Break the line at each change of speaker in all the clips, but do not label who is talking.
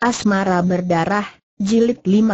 Asmara Berdarah, Jilid 15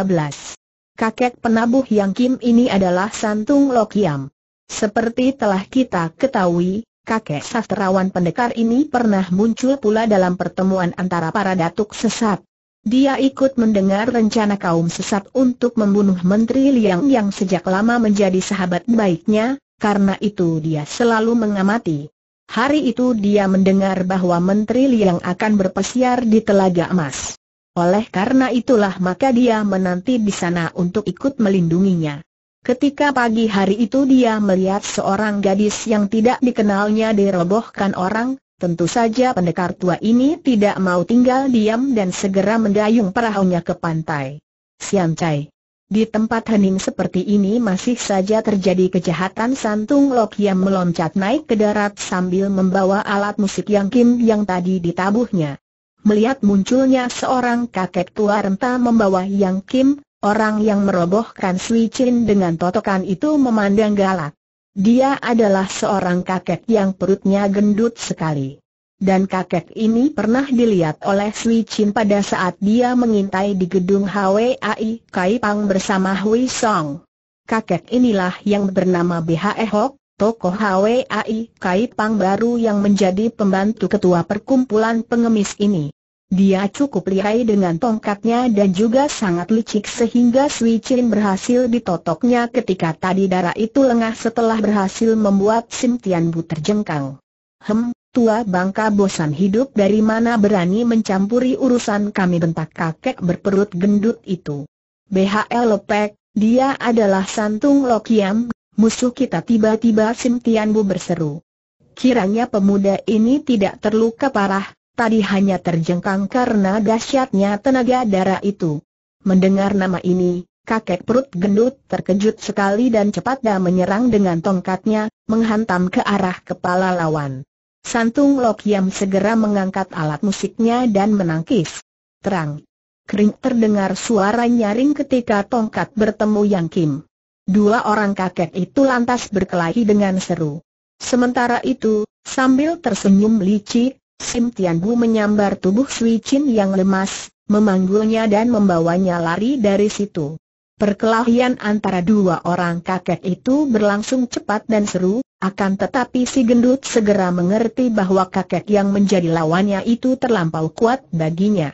Kakek penabuh yang Kim ini adalah Santung Lokiam. Seperti telah kita ketahui, kakek sastrawan pendekar ini pernah muncul pula dalam pertemuan antara para datuk sesat. Dia ikut mendengar rencana kaum sesat untuk membunuh Menteri Liang yang sejak lama menjadi sahabat baiknya, karena itu dia selalu mengamati. Hari itu dia mendengar bahwa Menteri Liang akan berpesiar di Telaga Emas. Oleh karena itulah maka dia menanti di sana untuk ikut melindunginya. Ketika pagi hari itu dia melihat seorang gadis yang tidak dikenalnya dirobohkan orang, tentu saja pendekar tua ini tidak mau tinggal diam dan segera mendayung perahunya ke pantai. Siancai. Di tempat hening seperti ini masih saja terjadi kejahatan santung lok yang meloncat naik ke darat sambil membawa alat musik yang kim yang tadi ditabuhnya melihat munculnya seorang kakek tua renta membawa Yang Kim, orang yang merobohkan Sui Chin dengan totokan itu memandang galak. Dia adalah seorang kakek yang perutnya gendut sekali. Dan kakek ini pernah dilihat oleh Sui Chin pada saat dia mengintai di gedung HWAI Kaipang bersama Hui Song. Kakek inilah yang bernama BHE Hok, tokoh HWAI Kaipang baru yang menjadi pembantu ketua perkumpulan pengemis ini. Dia cukup lihai dengan tongkatnya dan juga sangat licik sehingga Sui Chin berhasil ditotoknya ketika tadi darah itu lengah setelah berhasil membuat Sim Tian Bu terjengkang. Hem, tua bangka bosan hidup dari mana berani mencampuri urusan kami bentak kakek berperut gendut itu. BHL Lepek, dia adalah Santung Lokiam, musuh kita tiba-tiba Sim Tian Bu berseru. Kiranya pemuda ini tidak terluka parah, Tadi hanya terjengkang karena dahsyatnya tenaga darah itu. Mendengar nama ini, kakek perut gendut terkejut sekali dan cepatnya menyerang dengan tongkatnya, menghantam ke arah kepala lawan. Santung Yam segera mengangkat alat musiknya dan menangkis. Terang. Kering terdengar suara nyaring ketika tongkat bertemu Yang Kim. Dua orang kakek itu lantas berkelahi dengan seru. Sementara itu, sambil tersenyum licik, Sim Tian Bu menyambar tubuh Sui Chin yang lemas, memanggulnya dan membawanya lari dari situ. Perkelahian antara dua orang kakek itu berlangsung cepat dan seru, akan tetapi si gendut segera mengerti bahwa kakek yang menjadi lawannya itu terlampau kuat baginya.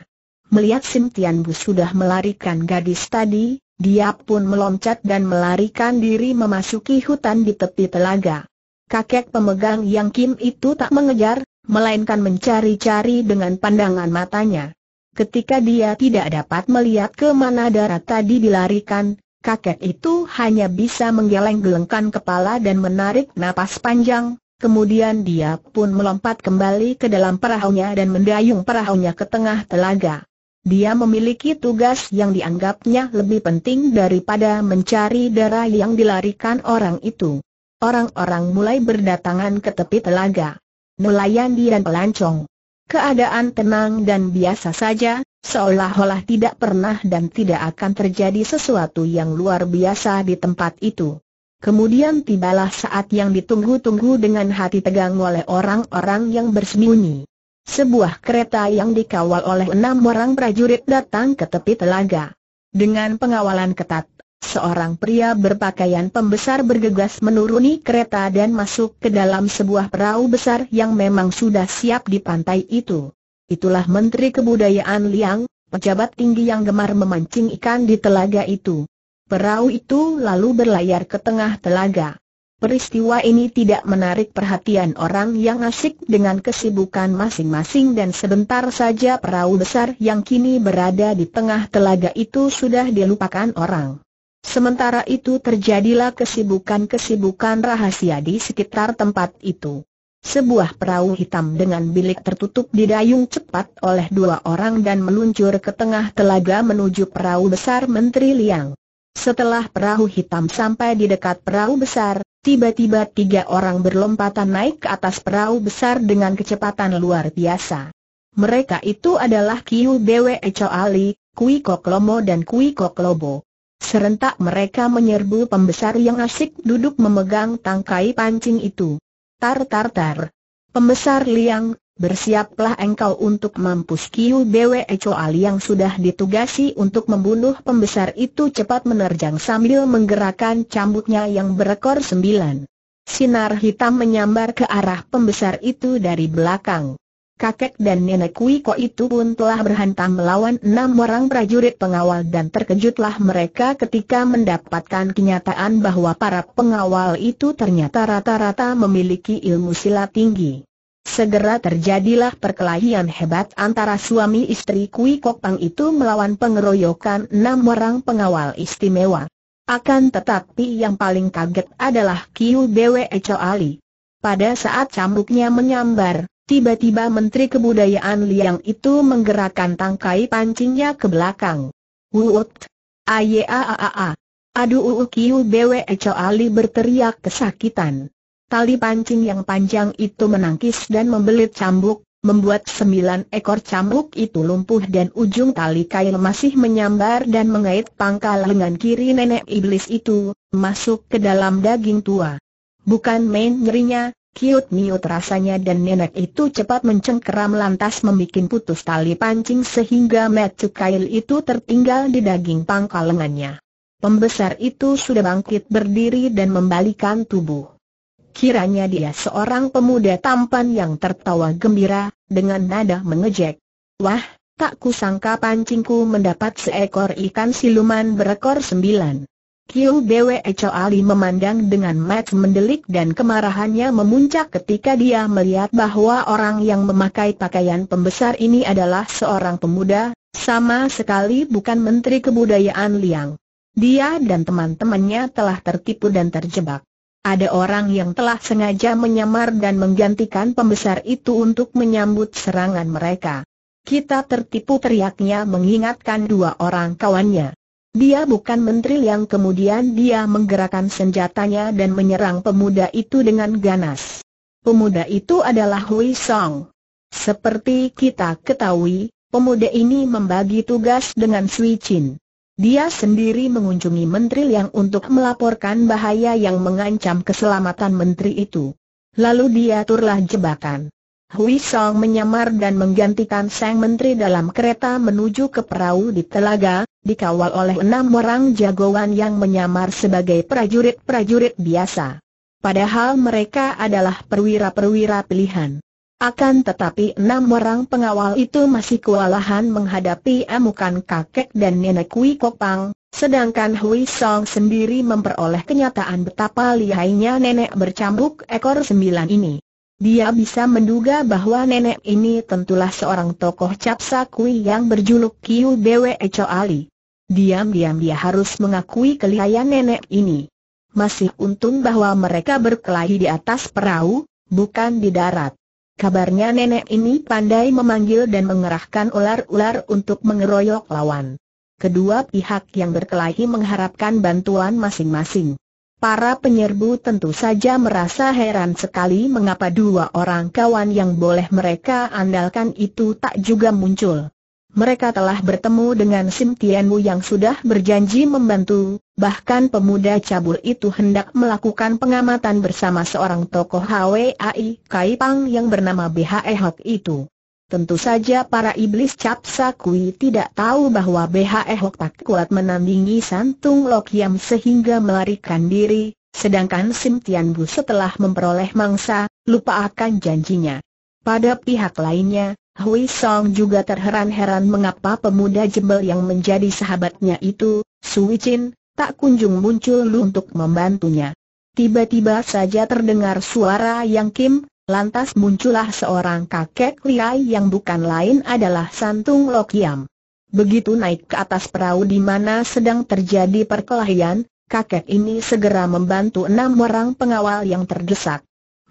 Melihat Sim Tian Bu sudah melarikan gadis tadi, dia pun meloncat dan melarikan diri memasuki hutan di tepi telaga. Kakek pemegang Yang Kim itu tak mengejar, melainkan mencari-cari dengan pandangan matanya. Ketika dia tidak dapat melihat ke mana darah tadi dilarikan, kakek itu hanya bisa menggeleng-gelengkan kepala dan menarik napas panjang, kemudian dia pun melompat kembali ke dalam perahunya dan mendayung perahunya ke tengah telaga. Dia memiliki tugas yang dianggapnya lebih penting daripada mencari darah yang dilarikan orang itu. Orang-orang mulai berdatangan ke tepi telaga nelayan dan pelancong. Keadaan tenang dan biasa saja, seolah-olah tidak pernah dan tidak akan terjadi sesuatu yang luar biasa di tempat itu. Kemudian tibalah saat yang ditunggu-tunggu dengan hati tegang oleh orang-orang yang bersembunyi. Sebuah kereta yang dikawal oleh enam orang prajurit datang ke tepi telaga. Dengan pengawalan ketat, seorang pria berpakaian pembesar bergegas menuruni kereta dan masuk ke dalam sebuah perahu besar yang memang sudah siap di pantai itu. Itulah Menteri Kebudayaan Liang, pejabat tinggi yang gemar memancing ikan di telaga itu. Perahu itu lalu berlayar ke tengah telaga. Peristiwa ini tidak menarik perhatian orang yang asik dengan kesibukan masing-masing dan sebentar saja perahu besar yang kini berada di tengah telaga itu sudah dilupakan orang. Sementara itu terjadilah kesibukan-kesibukan rahasia di sekitar tempat itu. Sebuah perahu hitam dengan bilik tertutup didayung cepat oleh dua orang dan meluncur ke tengah telaga menuju perahu besar Menteri Liang. Setelah perahu hitam sampai di dekat perahu besar, tiba-tiba tiga orang berlompatan naik ke atas perahu besar dengan kecepatan luar biasa. Mereka itu adalah Kiu Bwe Cho Ali, Kui Kok Lomo dan Kui Kok Lobo. Serentak mereka menyerbu pembesar yang asik duduk memegang tangkai pancing itu. Tar tar tar. Pembesar Liang, bersiaplah engkau untuk mampus Kiu Bwe Choali yang sudah ditugasi untuk membunuh pembesar itu cepat menerjang sambil menggerakkan cambuknya yang berekor sembilan. Sinar hitam menyambar ke arah pembesar itu dari belakang kakek dan nenek Kui Ko itu pun telah berhantam melawan enam orang prajurit pengawal dan terkejutlah mereka ketika mendapatkan kenyataan bahwa para pengawal itu ternyata rata-rata memiliki ilmu silat tinggi. Segera terjadilah perkelahian hebat antara suami istri Kui Pang itu melawan pengeroyokan enam orang pengawal istimewa. Akan tetapi yang paling kaget adalah Kiu Bwe Cho Ali. Pada saat cambuknya menyambar, Tiba-tiba Menteri Kebudayaan Liang itu menggerakkan tangkai pancingnya ke belakang. Wuut! Ayeaaaa! Aduh uu kyu bwe e, Ali berteriak kesakitan. Tali pancing yang panjang itu menangkis dan membelit cambuk, membuat sembilan ekor cambuk itu lumpuh dan ujung tali kail masih menyambar dan mengait pangkal lengan kiri nenek iblis itu, masuk ke dalam daging tua. Bukan main nyerinya, Kiut-miut rasanya dan nenek itu cepat mencengkeram lantas membuat putus tali pancing sehingga metu kail itu tertinggal di daging pangkal lengannya. Pembesar itu sudah bangkit berdiri dan membalikan tubuh. Kiranya dia seorang pemuda tampan yang tertawa gembira, dengan nada mengejek. Wah, tak kusangka pancingku mendapat seekor ikan siluman berekor sembilan. Kiu Bwe Ali memandang dengan mat mendelik dan kemarahannya memuncak ketika dia melihat bahwa orang yang memakai pakaian pembesar ini adalah seorang pemuda, sama sekali bukan Menteri Kebudayaan Liang. Dia dan teman-temannya telah tertipu dan terjebak. Ada orang yang telah sengaja menyamar dan menggantikan pembesar itu untuk menyambut serangan mereka. Kita tertipu teriaknya mengingatkan dua orang kawannya. Dia bukan menteri yang kemudian dia menggerakkan senjatanya dan menyerang pemuda itu dengan ganas. Pemuda itu adalah Hui Song. Seperti kita ketahui, pemuda ini membagi tugas dengan Sui Chin. Dia sendiri mengunjungi menteri yang untuk melaporkan bahaya yang mengancam keselamatan menteri itu. Lalu dia turlah jebakan. Hui Song menyamar dan menggantikan sang menteri dalam kereta menuju ke perahu di telaga, dikawal oleh enam orang jagoan yang menyamar sebagai prajurit-prajurit biasa. Padahal mereka adalah perwira-perwira pilihan. Akan tetapi enam orang pengawal itu masih kewalahan menghadapi amukan kakek dan nenek Kui Kopang, sedangkan Hui Song sendiri memperoleh kenyataan betapa lihainya nenek bercambuk ekor sembilan ini. Dia bisa menduga bahwa nenek ini tentulah seorang tokoh capsa kui yang berjuluk Kiu Bwe Ali. Diam-diam dia harus mengakui kelihayan nenek ini. Masih untung bahwa mereka berkelahi di atas perahu, bukan di darat. Kabarnya nenek ini pandai memanggil dan mengerahkan ular-ular untuk mengeroyok lawan. Kedua pihak yang berkelahi mengharapkan bantuan masing-masing. Para penyerbu tentu saja merasa heran sekali mengapa dua orang kawan yang boleh mereka andalkan itu tak juga muncul mereka telah bertemu dengan Sim Tian Wu yang sudah berjanji membantu, bahkan pemuda cabul itu hendak melakukan pengamatan bersama seorang tokoh HWAI Pang yang bernama BHE Hok itu. Tentu saja para iblis capsa Sakui tidak tahu bahwa BHE Hok tak kuat menandingi Santung Lok Lokiam sehingga melarikan diri, sedangkan Sim Tian Wu setelah memperoleh mangsa, lupa akan janjinya. Pada pihak lainnya, Hui Song juga terheran-heran mengapa pemuda jebel yang menjadi sahabatnya itu, Su Chin, tak kunjung muncul untuk membantunya. Tiba-tiba saja terdengar suara yang Kim, lantas muncullah seorang kakek liai yang bukan lain adalah Santung Lok Yam. Begitu naik ke atas perahu di mana sedang terjadi perkelahian, kakek ini segera membantu enam orang pengawal yang terdesak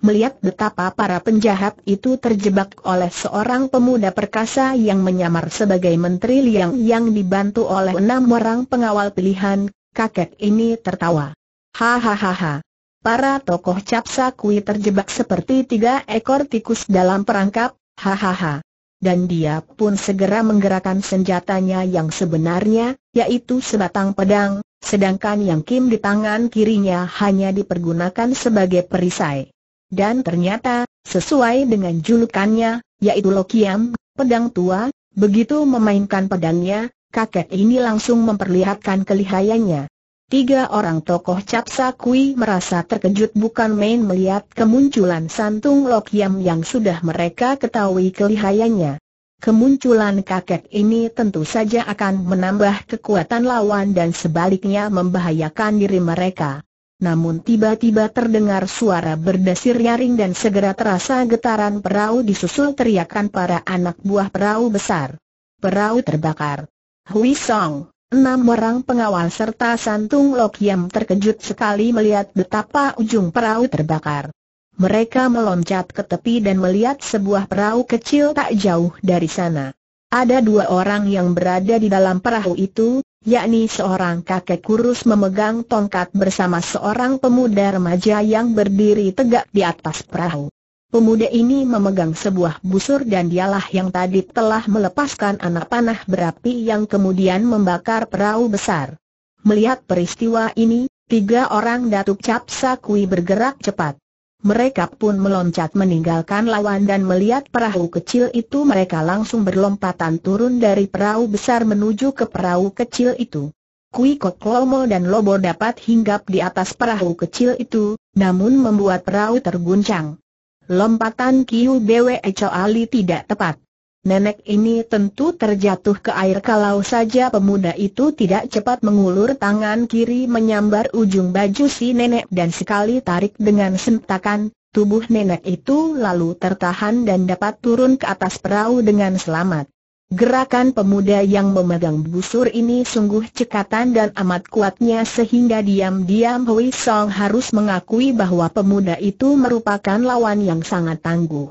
melihat betapa para penjahat itu terjebak oleh seorang pemuda perkasa yang menyamar sebagai Menteri Liang yang dibantu oleh enam orang pengawal pilihan, kakek ini tertawa. Hahaha. Para tokoh capsa kui terjebak seperti tiga ekor tikus dalam perangkap, hahaha. Dan dia pun segera menggerakkan senjatanya yang sebenarnya, yaitu sebatang pedang, sedangkan yang Kim di tangan kirinya hanya dipergunakan sebagai perisai. Dan ternyata, sesuai dengan julukannya, yaitu Lokiam, pedang tua, begitu memainkan pedangnya, kakek ini langsung memperlihatkan kelihayannya. Tiga orang tokoh Capsa Kui merasa terkejut bukan main melihat kemunculan santung Lokiam yang sudah mereka ketahui kelihayannya. Kemunculan kakek ini tentu saja akan menambah kekuatan lawan dan sebaliknya membahayakan diri mereka. Namun tiba-tiba terdengar suara berdesir nyaring dan segera terasa getaran perahu disusul teriakan para anak buah perahu besar. Perahu terbakar. Hui Song, enam orang pengawal serta Santung Lok Yam terkejut sekali melihat betapa ujung perahu terbakar. Mereka meloncat ke tepi dan melihat sebuah perahu kecil tak jauh dari sana. Ada dua orang yang berada di dalam perahu itu, yakni seorang kakek kurus memegang tongkat bersama seorang pemuda remaja yang berdiri tegak di atas perahu. Pemuda ini memegang sebuah busur dan dialah yang tadi telah melepaskan anak panah berapi yang kemudian membakar perahu besar. Melihat peristiwa ini, tiga orang Datuk capsa kui bergerak cepat. Mereka pun meloncat meninggalkan lawan dan melihat perahu kecil itu mereka langsung berlompatan turun dari perahu besar menuju ke perahu kecil itu. Kui Kok Lomo dan Lobo dapat hinggap di atas perahu kecil itu, namun membuat perahu terguncang. Lompatan Kiu Bwe Choali tidak tepat nenek ini tentu terjatuh ke air kalau saja pemuda itu tidak cepat mengulur tangan kiri menyambar ujung baju si nenek dan sekali tarik dengan sentakan, tubuh nenek itu lalu tertahan dan dapat turun ke atas perahu dengan selamat. Gerakan pemuda yang memegang busur ini sungguh cekatan dan amat kuatnya sehingga diam-diam Hui Song harus mengakui bahwa pemuda itu merupakan lawan yang sangat tangguh.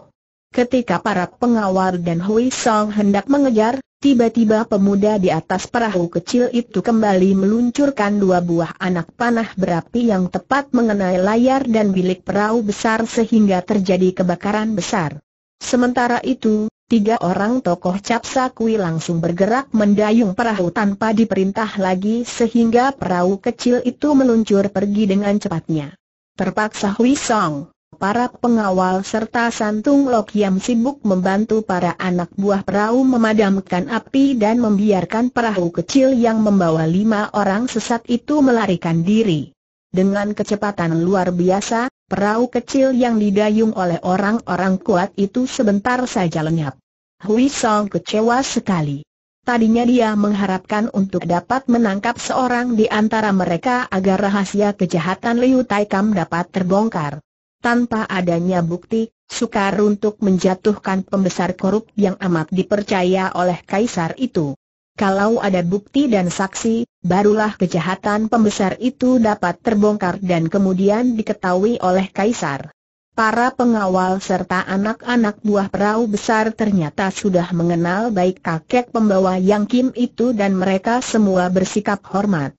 Ketika para pengawal dan Hui Song hendak mengejar, tiba-tiba pemuda di atas perahu kecil itu kembali meluncurkan dua buah anak panah berapi yang tepat mengenai layar dan bilik perahu besar sehingga terjadi kebakaran besar. Sementara itu, Tiga orang tokoh Capsa Kui langsung bergerak mendayung perahu tanpa diperintah lagi sehingga perahu kecil itu meluncur pergi dengan cepatnya. Terpaksa Hui Song para pengawal serta Santung Lok Yam sibuk membantu para anak buah perahu memadamkan api dan membiarkan perahu kecil yang membawa lima orang sesat itu melarikan diri. Dengan kecepatan luar biasa, perahu kecil yang didayung oleh orang-orang kuat itu sebentar saja lenyap. Hui Song kecewa sekali. Tadinya dia mengharapkan untuk dapat menangkap seorang di antara mereka agar rahasia kejahatan Liu Taikam dapat terbongkar tanpa adanya bukti, sukar untuk menjatuhkan pembesar korup yang amat dipercaya oleh kaisar itu. Kalau ada bukti dan saksi, barulah kejahatan pembesar itu dapat terbongkar dan kemudian diketahui oleh kaisar. Para pengawal serta anak-anak buah perahu besar ternyata sudah mengenal baik kakek pembawa Yang Kim itu dan mereka semua bersikap hormat.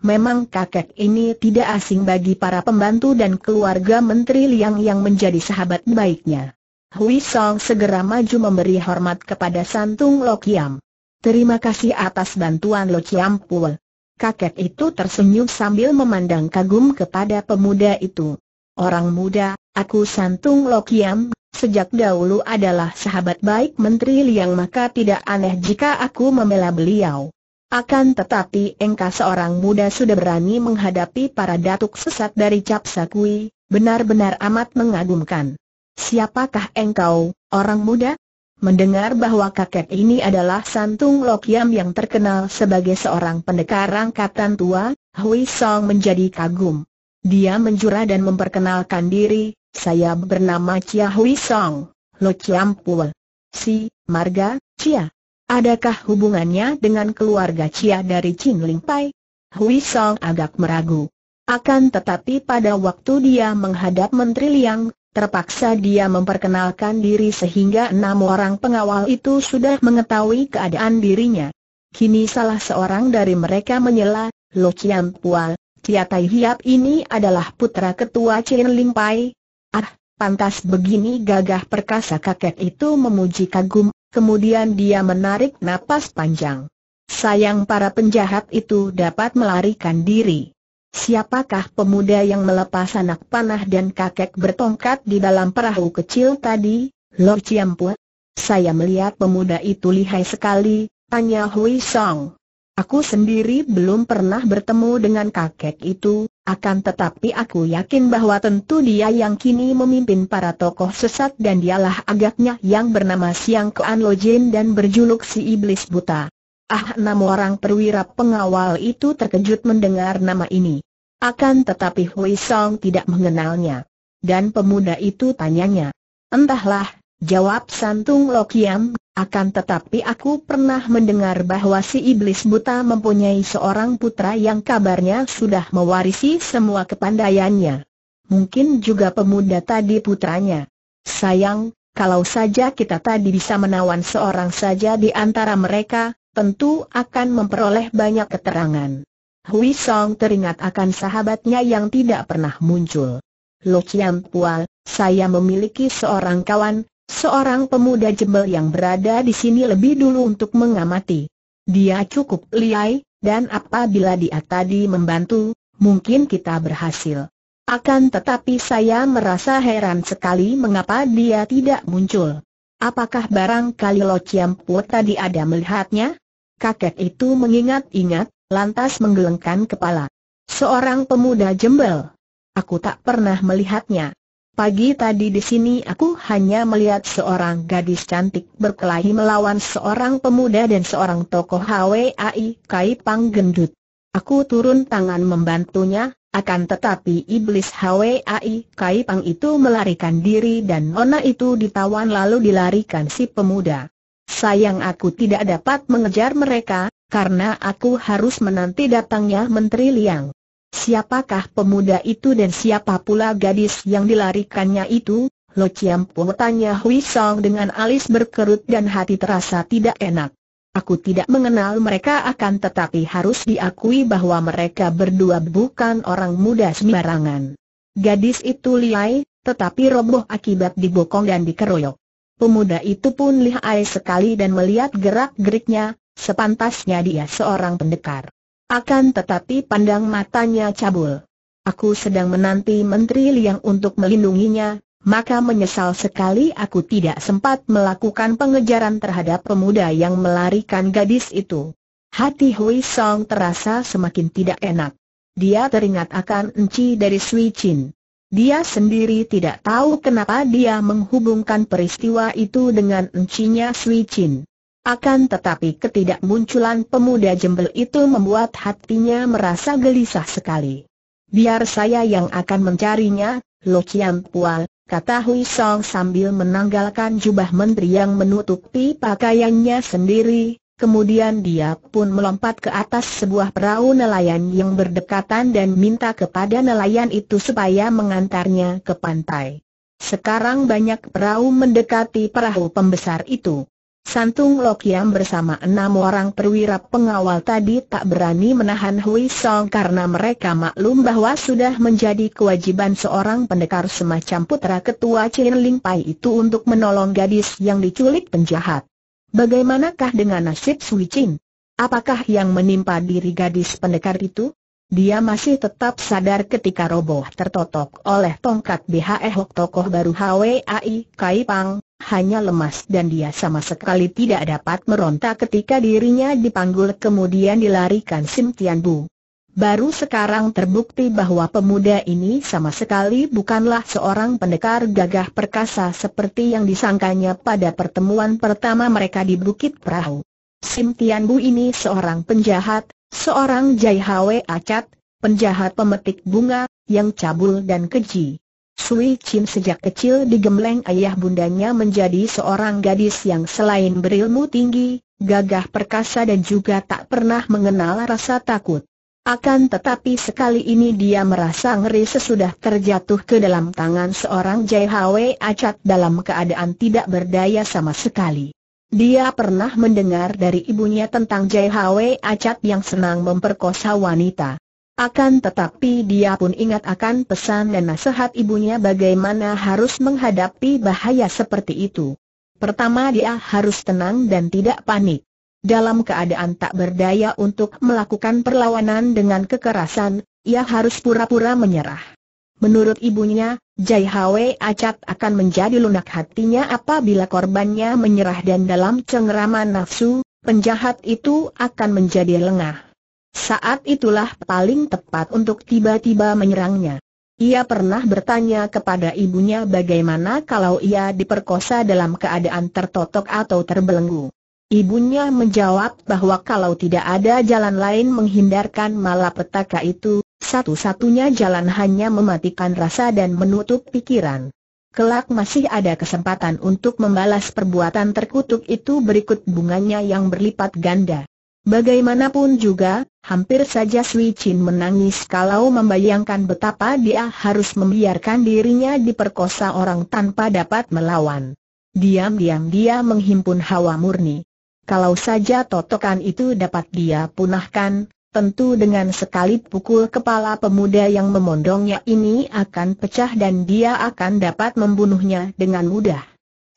Memang kakek ini tidak asing bagi para pembantu dan keluarga Menteri Liang yang menjadi sahabat baiknya. Hui Song segera maju memberi hormat kepada Santung Lokiam. Terima kasih atas bantuan Lokiam Kiam Pul. Kakek itu tersenyum sambil memandang kagum kepada pemuda itu. Orang muda, aku Santung Lokiam. sejak dahulu adalah sahabat baik Menteri Liang maka tidak aneh jika aku membela beliau. Akan tetapi engkau seorang muda sudah berani menghadapi para datuk sesat dari Capsakui, benar-benar amat mengagumkan. Siapakah engkau, orang muda? Mendengar bahwa kakek ini adalah Santung Lokiam yang terkenal sebagai seorang pendekar angkatan tua, Hui Song menjadi kagum. Dia menjura dan memperkenalkan diri, saya bernama Chia Hui Song, Lok Yam Pua. Si, Marga, Chia. Adakah hubungannya dengan keluarga Cia dari Chin Ling Pai? Hui Song agak meragu. Akan tetapi pada waktu dia menghadap Menteri Liang, terpaksa dia memperkenalkan diri sehingga enam orang pengawal itu sudah mengetahui keadaan dirinya. Kini salah seorang dari mereka menyela, Lo Chiam Pual, Cia Tai Hiap ini adalah putra ketua Chin Ling Pai. Ah, Pantas begini gagah perkasa kakek itu memuji kagum, kemudian dia menarik napas panjang. Sayang para penjahat itu dapat melarikan diri. Siapakah pemuda yang melepas anak panah dan kakek bertongkat di dalam perahu kecil tadi, Lord Ciampu? Saya melihat pemuda itu lihai sekali, tanya Hui Song. Aku sendiri belum pernah bertemu dengan kakek itu, akan tetapi aku yakin bahwa tentu dia yang kini memimpin para tokoh sesat dan dialah agaknya yang bernama Siang Kuan Lojin dan berjuluk si Iblis Buta. Ah enam orang perwira pengawal itu terkejut mendengar nama ini. Akan tetapi Hui Song tidak mengenalnya. Dan pemuda itu tanyanya. Entahlah, jawab Santung Lokiam, akan tetapi aku pernah mendengar bahwa si iblis buta mempunyai seorang putra yang kabarnya sudah mewarisi semua kepandaiannya. Mungkin juga pemuda tadi putranya. Sayang, kalau saja kita tadi bisa menawan seorang saja di antara mereka, tentu akan memperoleh banyak keterangan. Hui Song teringat akan sahabatnya yang tidak pernah muncul. Lo Chiang Pual, saya memiliki seorang kawan, Seorang pemuda jebel yang berada di sini lebih dulu untuk mengamati. Dia cukup liai, dan apabila dia tadi membantu, mungkin kita berhasil. Akan tetapi saya merasa heran sekali mengapa dia tidak muncul. Apakah barangkali Lo Chiam Pua tadi ada melihatnya? Kakek itu mengingat-ingat, lantas menggelengkan kepala. Seorang pemuda jembel. Aku tak pernah melihatnya. Pagi tadi di sini aku hanya melihat seorang gadis cantik berkelahi melawan seorang pemuda dan seorang tokoh HWAI Kai Pang Gendut. Aku turun tangan membantunya, akan tetapi iblis HWAI Kai Pang itu melarikan diri dan nona itu ditawan lalu dilarikan si pemuda. Sayang aku tidak dapat mengejar mereka, karena aku harus menanti datangnya Menteri Liang. Siapakah pemuda itu dan siapa pula gadis yang dilarikannya itu? Lo Chiam Po tanya Hui Song dengan alis berkerut dan hati terasa tidak enak. Aku tidak mengenal mereka akan tetapi harus diakui bahwa mereka berdua bukan orang muda sembarangan. Gadis itu lihai, tetapi roboh akibat dibokong dan dikeroyok. Pemuda itu pun lihai sekali dan melihat gerak-geriknya, sepantasnya dia seorang pendekar. Akan tetapi pandang matanya cabul. Aku sedang menanti Menteri Liang untuk melindunginya, maka menyesal sekali aku tidak sempat melakukan pengejaran terhadap pemuda yang melarikan gadis itu. Hati Hui Song terasa semakin tidak enak. Dia teringat akan Enci dari Sui Chin. Dia sendiri tidak tahu kenapa dia menghubungkan peristiwa itu dengan encinya Sui Chin. Akan tetapi ketidakmunculan pemuda jembel itu membuat hatinya merasa gelisah sekali. Biar saya yang akan mencarinya, Lo Chiam Pual, kata Hui Song sambil menanggalkan jubah menteri yang menutupi pakaiannya sendiri, kemudian dia pun melompat ke atas sebuah perahu nelayan yang berdekatan dan minta kepada nelayan itu supaya mengantarnya ke pantai. Sekarang banyak perahu mendekati perahu pembesar itu. Santung Lokiam bersama enam orang perwira pengawal tadi tak berani menahan Hui Song karena mereka maklum bahwa sudah menjadi kewajiban seorang pendekar semacam putra ketua Chin Ling Pai itu untuk menolong gadis yang diculik penjahat. Bagaimanakah dengan nasib Sui Chin? Apakah yang menimpa diri gadis pendekar itu? Dia masih tetap sadar ketika roboh tertotok oleh tongkat BHE Hok tokoh baru HWAI Kai Pang, hanya lemas dan dia sama sekali tidak dapat meronta ketika dirinya dipanggul kemudian dilarikan Sim Tian Bu. Baru sekarang terbukti bahwa pemuda ini sama sekali bukanlah seorang pendekar gagah perkasa seperti yang disangkanya pada pertemuan pertama mereka di Bukit Perahu. Sim Tian Bu ini seorang penjahat, seorang Jai Hwe Acat, penjahat pemetik bunga, yang cabul dan keji. Sui Chin sejak kecil digembleng ayah bundanya menjadi seorang gadis yang selain berilmu tinggi, gagah perkasa dan juga tak pernah mengenal rasa takut. Akan tetapi sekali ini dia merasa ngeri sesudah terjatuh ke dalam tangan seorang JHW acat dalam keadaan tidak berdaya sama sekali. Dia pernah mendengar dari ibunya tentang JHW Acat yang senang memperkosa wanita. Akan tetapi dia pun ingat akan pesan dan nasihat ibunya bagaimana harus menghadapi bahaya seperti itu. Pertama dia harus tenang dan tidak panik. Dalam keadaan tak berdaya untuk melakukan perlawanan dengan kekerasan, ia harus pura-pura menyerah. Menurut ibunya, Jai Hwe Acat akan menjadi lunak hatinya apabila korbannya menyerah dan dalam cengeraman nafsu, penjahat itu akan menjadi lengah. Saat itulah paling tepat untuk tiba-tiba menyerangnya. Ia pernah bertanya kepada ibunya bagaimana kalau ia diperkosa dalam keadaan tertotok atau terbelenggu. Ibunya menjawab bahwa kalau tidak ada jalan lain menghindarkan malapetaka itu, satu-satunya jalan hanya mematikan rasa dan menutup pikiran. Kelak masih ada kesempatan untuk membalas perbuatan terkutuk itu berikut bunganya yang berlipat ganda. Bagaimanapun juga, hampir saja Sui Chin menangis kalau membayangkan betapa dia harus membiarkan dirinya diperkosa orang tanpa dapat melawan. Diam-diam dia menghimpun hawa murni. Kalau saja totokan itu dapat dia punahkan, tentu dengan sekali pukul kepala pemuda yang memondongnya ini akan pecah dan dia akan dapat membunuhnya dengan mudah.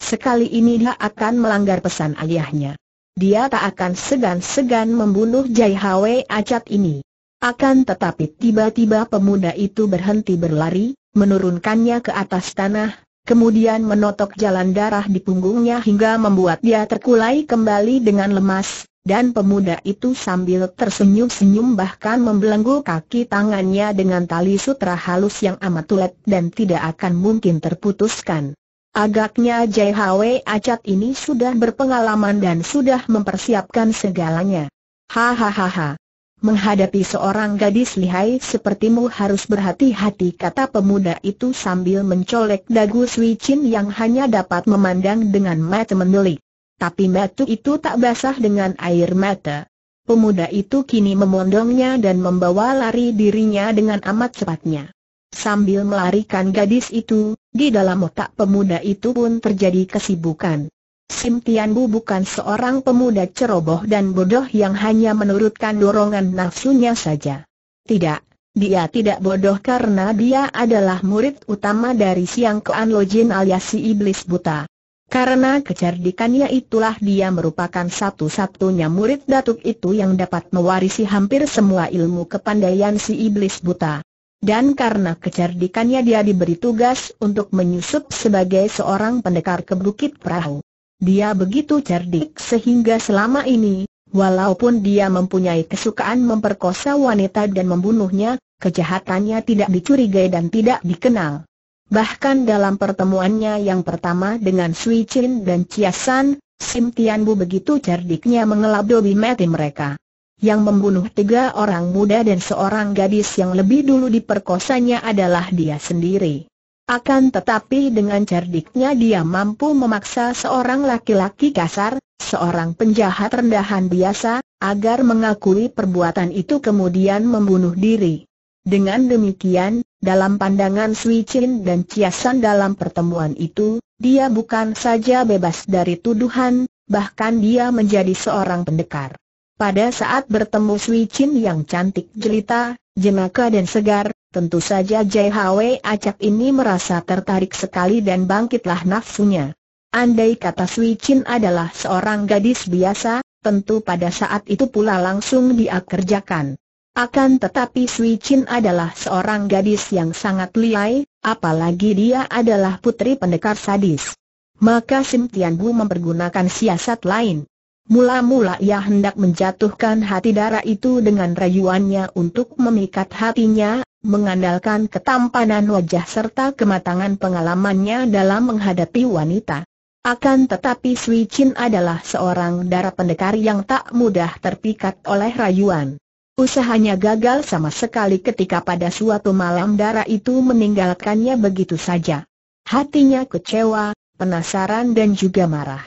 Sekali ini dia akan melanggar pesan ayahnya dia tak akan segan-segan membunuh Jai Hwe Acat ini. Akan tetapi tiba-tiba pemuda itu berhenti berlari, menurunkannya ke atas tanah, kemudian menotok jalan darah di punggungnya hingga membuat dia terkulai kembali dengan lemas, dan pemuda itu sambil tersenyum-senyum bahkan membelenggu kaki tangannya dengan tali sutra halus yang amat tulet dan tidak akan mungkin terputuskan. Agaknya JHW Acat ini sudah berpengalaman dan sudah mempersiapkan segalanya. Hahaha. Menghadapi seorang gadis lihai sepertimu harus berhati-hati kata pemuda itu sambil mencolek dagu Sui Chin yang hanya dapat memandang dengan mata mendelik. Tapi mata itu tak basah dengan air mata. Pemuda itu kini memondongnya dan membawa lari dirinya dengan amat cepatnya. Sambil melarikan gadis itu, di dalam otak pemuda itu pun terjadi kesibukan. Sim Tian Bu bukan seorang pemuda ceroboh dan bodoh yang hanya menurutkan dorongan nafsunya saja. Tidak, dia tidak bodoh karena dia adalah murid utama dari Siang Kean Lojin alias si Iblis Buta. Karena kecerdikannya itulah dia merupakan satu-satunya murid datuk itu yang dapat mewarisi hampir semua ilmu kepandaian si Iblis Buta dan karena kecerdikannya dia diberi tugas untuk menyusup sebagai seorang pendekar ke Bukit Perahu. Dia begitu cerdik sehingga selama ini, walaupun dia mempunyai kesukaan memperkosa wanita dan membunuhnya, kejahatannya tidak dicurigai dan tidak dikenal. Bahkan dalam pertemuannya yang pertama dengan Sui Chin dan Chia San, Sim Tian Bu begitu cerdiknya mengelabui mati mereka yang membunuh tiga orang muda dan seorang gadis yang lebih dulu diperkosanya adalah dia sendiri. Akan tetapi dengan cerdiknya dia mampu memaksa seorang laki-laki kasar, seorang penjahat rendahan biasa, agar mengakui perbuatan itu kemudian membunuh diri. Dengan demikian, dalam pandangan Sui Chin dan Ciasan dalam pertemuan itu, dia bukan saja bebas dari tuduhan, bahkan dia menjadi seorang pendekar. Pada saat bertemu Sui Chin yang cantik jelita, jenaka dan segar, tentu saja Jai Hwe ini merasa tertarik sekali dan bangkitlah nafsunya. Andai kata Sui Chin adalah seorang gadis biasa, tentu pada saat itu pula langsung dia kerjakan. Akan tetapi Sui Chin adalah seorang gadis yang sangat liai, apalagi dia adalah putri pendekar sadis. Maka Sim Tian Bu mempergunakan siasat lain. Mula-mula ia hendak menjatuhkan hati dara itu dengan rayuannya untuk memikat hatinya, mengandalkan ketampanan wajah serta kematangan pengalamannya dalam menghadapi wanita. Akan tetapi Sui Chin adalah seorang dara pendekar yang tak mudah terpikat oleh rayuan. Usahanya gagal sama sekali ketika pada suatu malam dara itu meninggalkannya begitu saja. Hatinya kecewa, penasaran dan juga marah.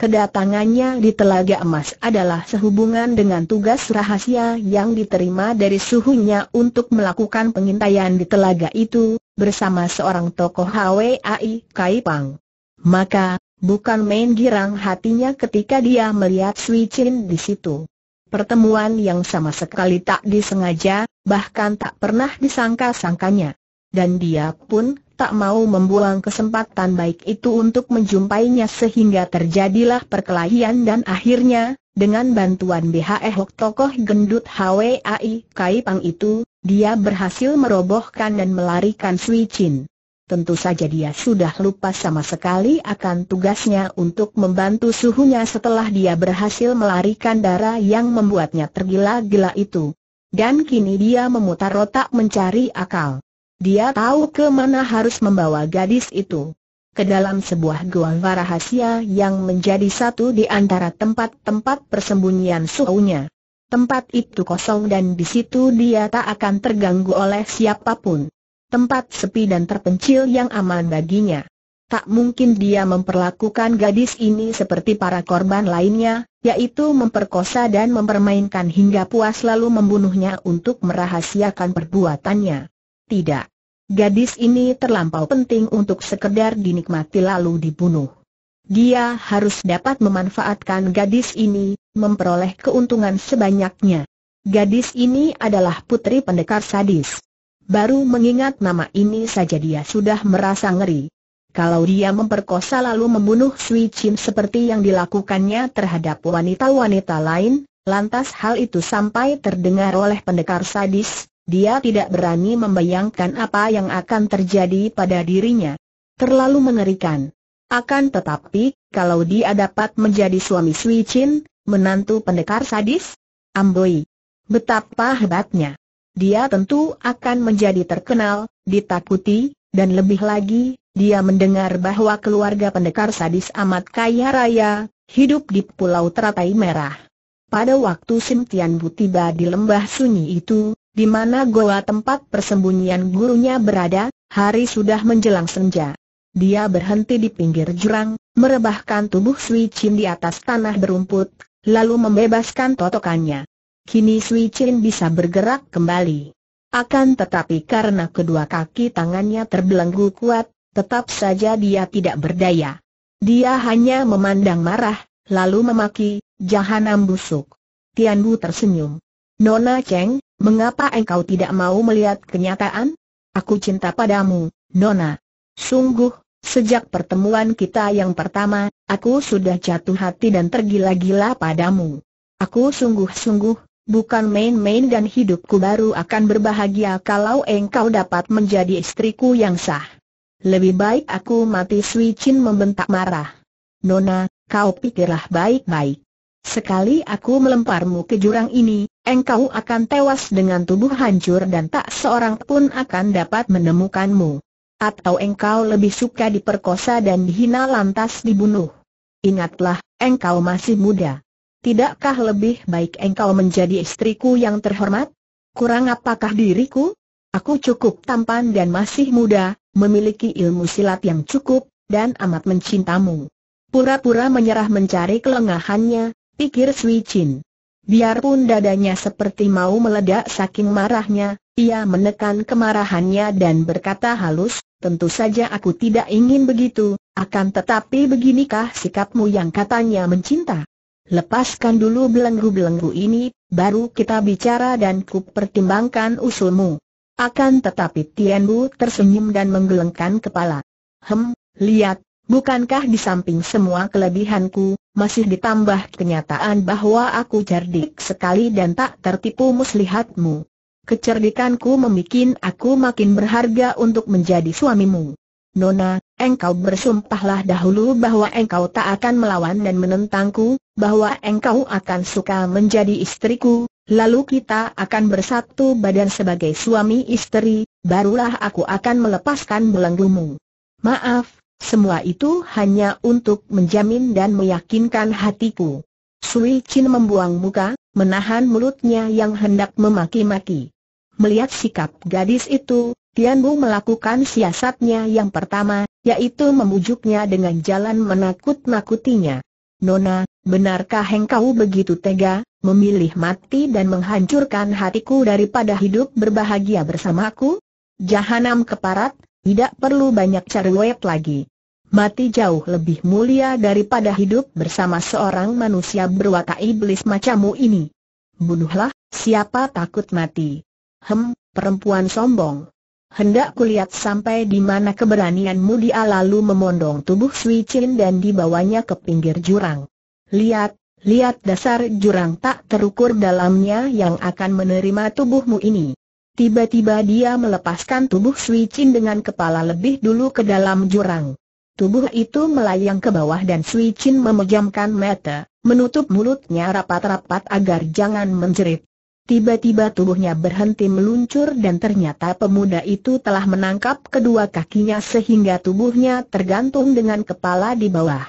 Kedatangannya di Telaga Emas adalah sehubungan dengan tugas rahasia yang diterima dari suhunya untuk melakukan pengintaian di telaga itu, bersama seorang tokoh HWAI Kai Pang. Maka, bukan main girang hatinya ketika dia melihat Sui Chin di situ. Pertemuan yang sama sekali tak disengaja, bahkan tak pernah disangka-sangkanya. Dan dia pun tak mau membuang kesempatan baik itu untuk menjumpainya sehingga terjadilah perkelahian dan akhirnya, dengan bantuan BHE Hok tokoh gendut HWAI Kai Pang itu, dia berhasil merobohkan dan melarikan Sui Chin. Tentu saja dia sudah lupa sama sekali akan tugasnya untuk membantu suhunya setelah dia berhasil melarikan darah yang membuatnya tergila-gila itu. Dan kini dia memutar otak mencari akal. Dia tahu ke mana harus membawa gadis itu. Ke dalam sebuah gua rahasia yang menjadi satu di antara tempat-tempat persembunyian suhunya. Tempat itu kosong dan di situ dia tak akan terganggu oleh siapapun. Tempat sepi dan terpencil yang aman baginya. Tak mungkin dia memperlakukan gadis ini seperti para korban lainnya, yaitu memperkosa dan mempermainkan hingga puas lalu membunuhnya untuk merahasiakan perbuatannya. Tidak. Gadis ini terlampau penting untuk sekedar dinikmati lalu dibunuh. Dia harus dapat memanfaatkan gadis ini, memperoleh keuntungan sebanyaknya. Gadis ini adalah putri pendekar sadis. Baru mengingat nama ini saja dia sudah merasa ngeri. Kalau dia memperkosa lalu membunuh Sui Chin seperti yang dilakukannya terhadap wanita-wanita lain, lantas hal itu sampai terdengar oleh pendekar sadis, dia tidak berani membayangkan apa yang akan terjadi pada dirinya. Terlalu mengerikan. Akan tetapi, kalau dia dapat menjadi suami Sui Chin, menantu pendekar sadis, Amboi. Betapa hebatnya. Dia tentu akan menjadi terkenal, ditakuti, dan lebih lagi, dia mendengar bahwa keluarga pendekar sadis amat kaya raya, hidup di Pulau Teratai Merah. Pada waktu Sim Tian Bu tiba di lembah sunyi itu, di mana goa tempat persembunyian gurunya berada, hari sudah menjelang senja. Dia berhenti di pinggir jurang, merebahkan tubuh Sui Chin di atas tanah berumput, lalu membebaskan totokannya. Kini Sui Chin bisa bergerak kembali. Akan tetapi karena kedua kaki tangannya terbelenggu kuat, tetap saja dia tidak berdaya. Dia hanya memandang marah, lalu memaki, jahanam busuk. Tian Bu tersenyum. Nona Cheng, Mengapa engkau tidak mau melihat kenyataan? Aku cinta padamu, Nona. Sungguh, sejak pertemuan kita yang pertama, aku sudah jatuh hati dan tergila-gila padamu. Aku sungguh-sungguh, bukan main-main dan hidupku baru akan berbahagia kalau engkau dapat menjadi istriku yang sah. Lebih baik aku mati Sui Chin membentak marah. Nona, kau pikirlah baik-baik. Sekali aku melemparmu ke jurang ini, engkau akan tewas dengan tubuh hancur dan tak seorang pun akan dapat menemukanmu. Atau engkau lebih suka diperkosa dan dihina lantas dibunuh. Ingatlah, engkau masih muda. Tidakkah lebih baik engkau menjadi istriku yang terhormat? Kurang apakah diriku? Aku cukup tampan dan masih muda, memiliki ilmu silat yang cukup, dan amat mencintamu. Pura-pura menyerah mencari kelengahannya, pikir Sui Chin. Biarpun dadanya seperti mau meledak saking marahnya, ia menekan kemarahannya dan berkata halus, tentu saja aku tidak ingin begitu, akan tetapi beginikah sikapmu yang katanya mencinta? Lepaskan dulu belenggu-belenggu ini, baru kita bicara dan ku pertimbangkan usulmu. Akan tetapi Tian Bu tersenyum dan menggelengkan kepala. Hem, lihat, Bukankah di samping semua kelebihanku, masih ditambah kenyataan bahwa aku cerdik sekali dan tak tertipu muslihatmu? Kecerdikanku membuat aku makin berharga untuk menjadi suamimu. Nona, engkau bersumpahlah dahulu bahwa engkau tak akan melawan dan menentangku, bahwa engkau akan suka menjadi istriku, lalu kita akan bersatu badan sebagai suami istri, barulah aku akan melepaskan belenggumu. Maaf, semua itu hanya untuk menjamin dan meyakinkan hatiku. Sui Chin membuang muka, menahan mulutnya yang hendak memaki-maki. Melihat sikap gadis itu, Tian Bu melakukan siasatnya yang pertama, yaitu memujuknya dengan jalan menakut-nakutinya. Nona, benarkah engkau begitu tega, memilih mati dan menghancurkan hatiku daripada hidup berbahagia bersamaku? Jahanam keparat, tidak perlu banyak cerewet lagi. Mati jauh lebih mulia daripada hidup bersama seorang manusia berwatak iblis macammu ini. Bunuhlah, siapa takut mati? Hem, perempuan sombong. Hendak kulihat sampai di mana keberanianmu dia lalu memondong tubuh Sui Chin dan dibawanya ke pinggir jurang. Lihat, lihat dasar jurang tak terukur dalamnya yang akan menerima tubuhmu ini. Tiba-tiba dia melepaskan tubuh Sui Chin dengan kepala lebih dulu ke dalam jurang. Tubuh itu melayang ke bawah dan Sui Chin memejamkan mata, menutup mulutnya rapat-rapat agar jangan menjerit. Tiba-tiba tubuhnya berhenti meluncur dan ternyata pemuda itu telah menangkap kedua kakinya sehingga tubuhnya tergantung dengan kepala di bawah.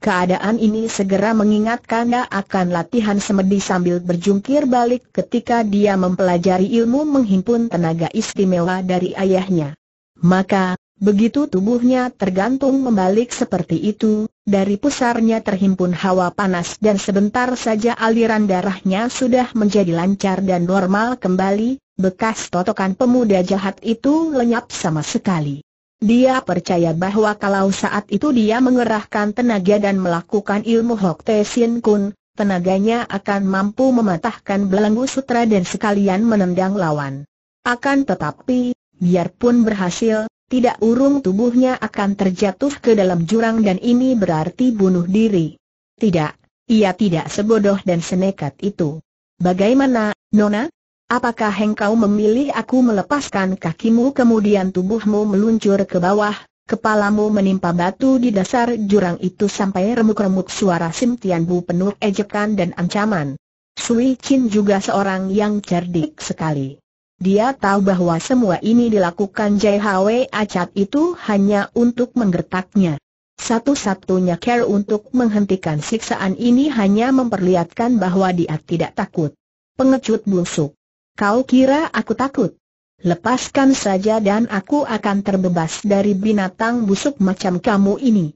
Keadaan ini segera mengingatkan akan latihan semedi sambil berjungkir balik ketika dia mempelajari ilmu menghimpun tenaga istimewa dari ayahnya. Maka, Begitu tubuhnya tergantung membalik seperti itu, dari pusarnya terhimpun hawa panas dan sebentar saja aliran darahnya sudah menjadi lancar dan normal kembali, bekas totokan pemuda jahat itu lenyap sama sekali. Dia percaya bahwa kalau saat itu dia mengerahkan tenaga dan melakukan ilmu Hok Te Sin Kun, tenaganya akan mampu mematahkan belenggu sutra dan sekalian menendang lawan. Akan tetapi, biarpun berhasil, tidak urung tubuhnya akan terjatuh ke dalam jurang dan ini berarti bunuh diri. Tidak, ia tidak sebodoh dan senekat itu. Bagaimana, Nona? Apakah engkau memilih aku melepaskan kakimu kemudian tubuhmu meluncur ke bawah, kepalamu menimpa batu di dasar jurang itu sampai remuk-remuk suara Sim Tian Bu penuh ejekan dan ancaman. Sui Chin juga seorang yang cerdik sekali. Dia tahu bahwa semua ini dilakukan JHW Acat itu hanya untuk menggertaknya. Satu-satunya care untuk menghentikan siksaan ini hanya memperlihatkan bahwa dia tidak takut. Pengecut busuk. Kau kira aku takut? Lepaskan saja dan aku akan terbebas dari binatang busuk macam kamu ini.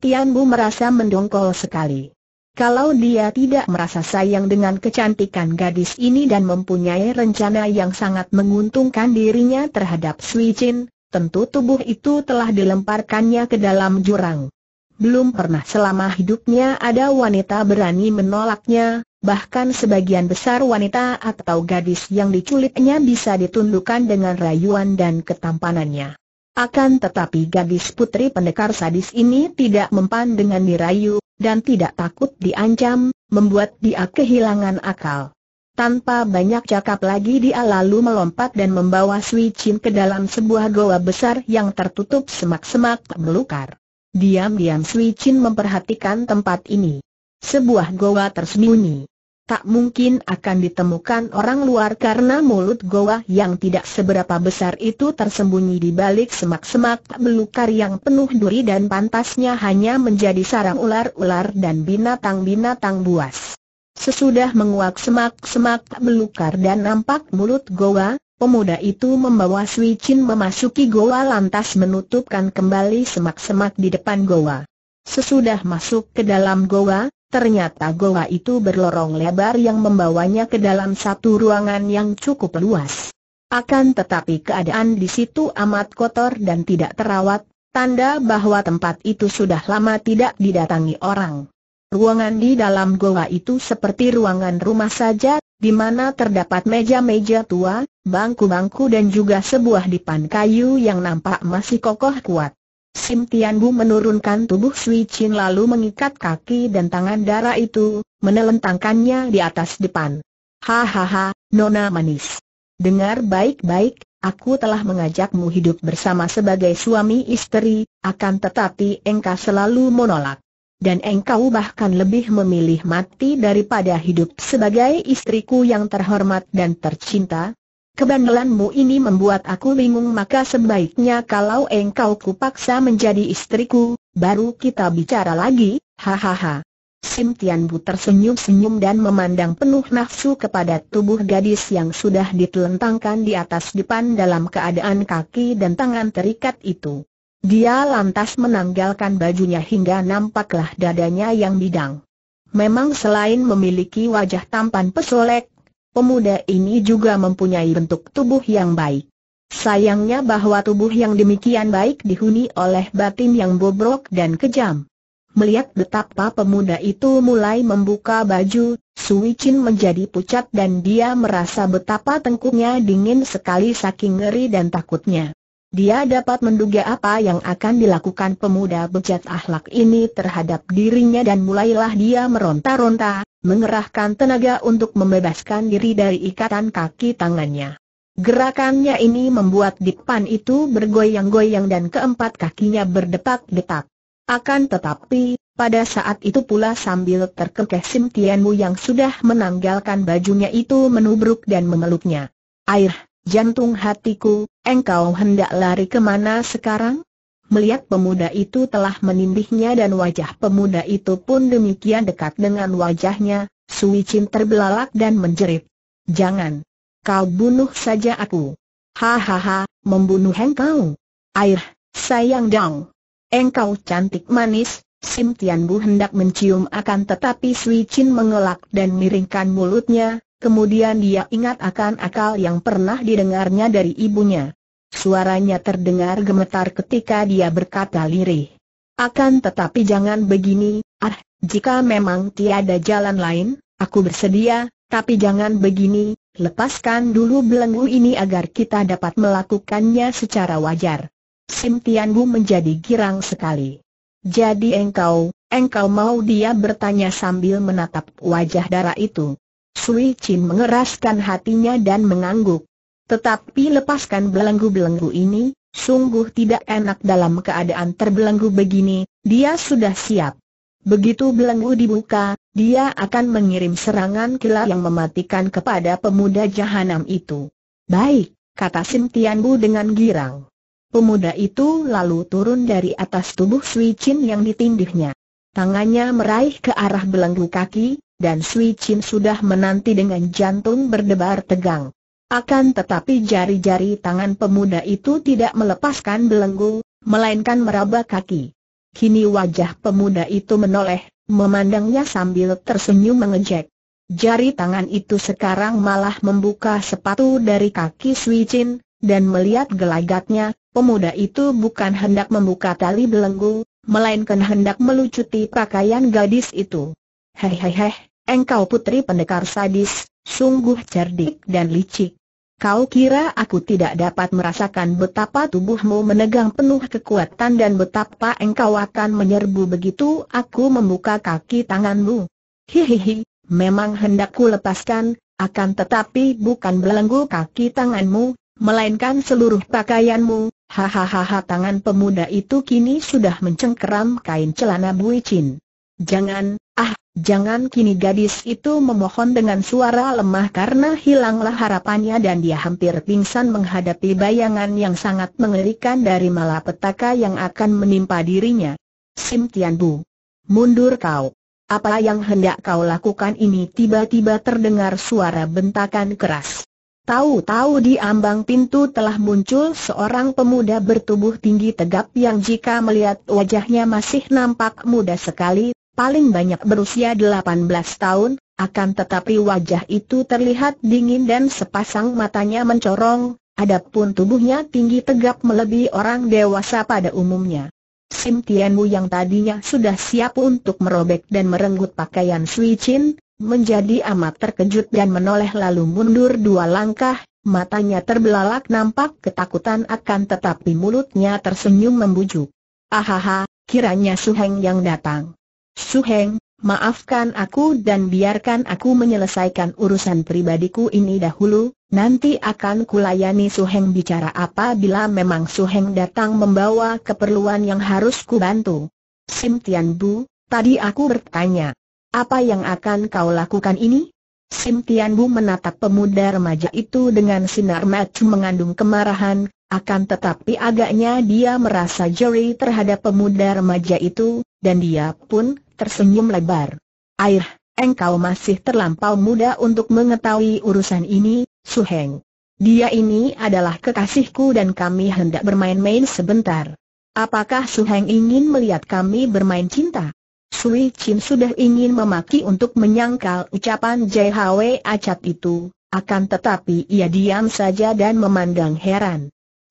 Tian Bu merasa mendongkol sekali. Kalau dia tidak merasa sayang dengan kecantikan gadis ini dan mempunyai rencana yang sangat menguntungkan dirinya terhadap Sui Chin, tentu tubuh itu telah dilemparkannya ke dalam jurang. Belum pernah selama hidupnya ada wanita berani menolaknya, bahkan sebagian besar wanita atau gadis yang diculiknya bisa ditundukkan dengan rayuan dan ketampanannya. Akan tetapi gadis putri pendekar sadis ini tidak mempan dengan dirayu, dan tidak takut diancam, membuat dia kehilangan akal. Tanpa banyak cakap lagi dia lalu melompat dan membawa Sui Chin ke dalam sebuah goa besar yang tertutup semak-semak melukar. Diam-diam Sui Chin memperhatikan tempat ini. Sebuah goa tersembunyi tak mungkin akan ditemukan orang luar karena mulut goa yang tidak seberapa besar itu tersembunyi di balik semak-semak belukar yang penuh duri dan pantasnya hanya menjadi sarang ular-ular dan binatang-binatang buas. Sesudah menguak semak-semak belukar dan nampak mulut goa, Pemuda itu membawa Sui Chin memasuki goa lantas menutupkan kembali semak-semak di depan goa. Sesudah masuk ke dalam goa, Ternyata goa itu berlorong lebar yang membawanya ke dalam satu ruangan yang cukup luas. Akan tetapi keadaan di situ amat kotor dan tidak terawat, tanda bahwa tempat itu sudah lama tidak didatangi orang. Ruangan di dalam goa itu seperti ruangan rumah saja, di mana terdapat meja-meja tua, bangku-bangku dan juga sebuah dipan kayu yang nampak masih kokoh kuat. Sim Tian Bu menurunkan tubuh Sui Chin lalu mengikat kaki dan tangan darah itu, menelentangkannya di atas depan. Hahaha, nona manis. Dengar baik-baik, aku telah mengajakmu hidup bersama sebagai suami istri, akan tetapi engkau selalu menolak. Dan engkau bahkan lebih memilih mati daripada hidup sebagai istriku yang terhormat dan tercinta, Kebandelanmu ini membuat aku bingung maka sebaiknya kalau engkau kupaksa menjadi istriku, baru kita bicara lagi, hahaha. Sim Tian Bu tersenyum-senyum dan memandang penuh nafsu kepada tubuh gadis yang sudah ditelentangkan di atas depan dalam keadaan kaki dan tangan terikat itu. Dia lantas menanggalkan bajunya hingga nampaklah dadanya yang bidang. Memang selain memiliki wajah tampan pesolek, Pemuda ini juga mempunyai bentuk tubuh yang baik. Sayangnya bahwa tubuh yang demikian baik dihuni oleh batin yang bobrok dan kejam. Melihat betapa pemuda itu mulai membuka baju, Sui Chin menjadi pucat dan dia merasa betapa tengkuknya dingin sekali saking ngeri dan takutnya. Dia dapat menduga apa yang akan dilakukan pemuda bejat ahlak ini terhadap dirinya dan mulailah dia meronta-ronta, mengerahkan tenaga untuk membebaskan diri dari ikatan kaki tangannya. Gerakannya ini membuat dipan itu bergoyang-goyang dan keempat kakinya berdetak-detak. Akan tetapi, pada saat itu pula sambil terkekeh Sim Tianmu yang sudah menanggalkan bajunya itu menubruk dan memeluknya. Air, Jantung hatiku, engkau hendak lari kemana sekarang? Melihat pemuda itu telah menindihnya dan wajah pemuda itu pun demikian dekat dengan wajahnya, Sui Chin terbelalak dan menjerit. Jangan. Kau bunuh saja aku. Hahaha, membunuh engkau. Air, sayang dong. Engkau cantik manis, Sim Tian Bu hendak mencium akan tetapi Sui Chin mengelak dan miringkan mulutnya, Kemudian dia ingat akan akal yang pernah didengarnya dari ibunya. Suaranya terdengar gemetar ketika dia berkata lirih. Akan tetapi jangan begini, ah, jika memang tiada jalan lain, aku bersedia, tapi jangan begini, lepaskan dulu belenggu ini agar kita dapat melakukannya secara wajar. Sim Tian Bu menjadi girang sekali. Jadi engkau, engkau mau dia bertanya sambil menatap wajah darah itu. Sui Chin mengeraskan hatinya dan mengangguk. Tetapi lepaskan belenggu-belenggu ini, sungguh tidak enak dalam keadaan terbelenggu begini, dia sudah siap. Begitu belenggu dibuka, dia akan mengirim serangan kilat yang mematikan kepada pemuda jahanam itu. Baik, kata Sim Tian Bu dengan girang. Pemuda itu lalu turun dari atas tubuh Sui Chin yang ditindihnya. Tangannya meraih ke arah belenggu kaki, dan Sui Chin sudah menanti dengan jantung berdebar tegang. Akan tetapi jari-jari tangan pemuda itu tidak melepaskan belenggu, melainkan meraba kaki. Kini wajah pemuda itu menoleh, memandangnya sambil tersenyum mengejek. Jari tangan itu sekarang malah membuka sepatu dari kaki Sui Chin, dan melihat gelagatnya, pemuda itu bukan hendak membuka tali belenggu, melainkan hendak melucuti pakaian gadis itu. Hei hei hei, Engkau putri pendekar sadis, sungguh cerdik dan licik. Kau kira aku tidak dapat merasakan betapa tubuhmu menegang penuh kekuatan dan betapa engkau akan menyerbu begitu aku membuka kaki tanganmu. Hihihi, memang hendakku lepaskan, akan tetapi bukan belenggu kaki tanganmu, melainkan seluruh pakaianmu. Hahaha tangan pemuda itu kini sudah mencengkeram kain celana Chin. Jangan, ah, Jangan kini gadis itu memohon dengan suara lemah karena hilanglah harapannya dan dia hampir pingsan menghadapi bayangan yang sangat mengerikan dari malapetaka yang akan menimpa dirinya. Sim Tian Bu. Mundur kau. Apa yang hendak kau lakukan ini tiba-tiba terdengar suara bentakan keras. Tahu-tahu di ambang pintu telah muncul seorang pemuda bertubuh tinggi tegap yang jika melihat wajahnya masih nampak muda sekali, paling banyak berusia 18 tahun, akan tetapi wajah itu terlihat dingin dan sepasang matanya mencorong, adapun tubuhnya tinggi tegap melebihi orang dewasa pada umumnya. Sim Tianmu yang tadinya sudah siap untuk merobek dan merenggut pakaian Sui Chin, menjadi amat terkejut dan menoleh lalu mundur dua langkah, matanya terbelalak nampak ketakutan akan tetapi mulutnya tersenyum membujuk. Ahaha, kiranya Su Heng yang datang. Suheng, maafkan aku dan biarkan aku menyelesaikan urusan pribadiku ini dahulu, nanti akan kulayani Su bicara apa bila memang Su datang membawa keperluan yang harus kubantu. Sim Tian Bu, tadi aku bertanya, apa yang akan kau lakukan ini? Sim Tian Bu menatap pemuda remaja itu dengan sinar mata mengandung kemarahan, akan tetapi agaknya dia merasa jeri terhadap pemuda remaja itu, dan dia pun tersenyum lebar. Air, engkau masih terlampau muda untuk mengetahui urusan ini, Su Heng. Dia ini adalah kekasihku dan kami hendak bermain-main sebentar. Apakah Su Heng ingin melihat kami bermain cinta? Sui Chin sudah ingin memaki untuk menyangkal ucapan JHW Acat itu, akan tetapi ia diam saja dan memandang heran.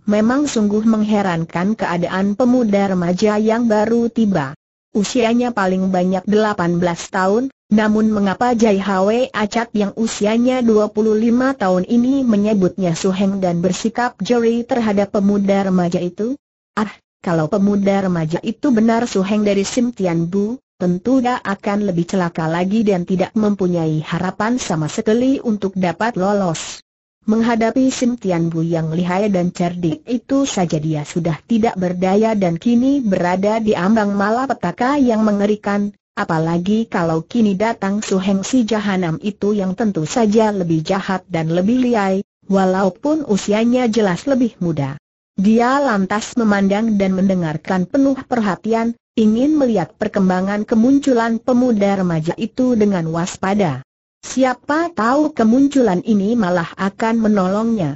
Memang sungguh mengherankan keadaan pemuda remaja yang baru tiba. Usianya paling banyak 18 tahun, namun mengapa Jai Hwe Acat yang usianya 25 tahun ini menyebutnya suheng dan bersikap jeri terhadap pemuda remaja itu? Ah, kalau pemuda remaja itu benar suheng dari Sim Tian Bu, tentu dia akan lebih celaka lagi dan tidak mempunyai harapan sama sekali untuk dapat lolos. Menghadapi Sim Tian Bu yang lihai dan cerdik itu saja dia sudah tidak berdaya dan kini berada di ambang malapetaka yang mengerikan, apalagi kalau kini datang Su Heng si jahanam itu yang tentu saja lebih jahat dan lebih lihai, walaupun usianya jelas lebih muda. Dia lantas memandang dan mendengarkan penuh perhatian, ingin melihat perkembangan kemunculan pemuda remaja itu dengan waspada. Siapa tahu kemunculan ini malah akan menolongnya.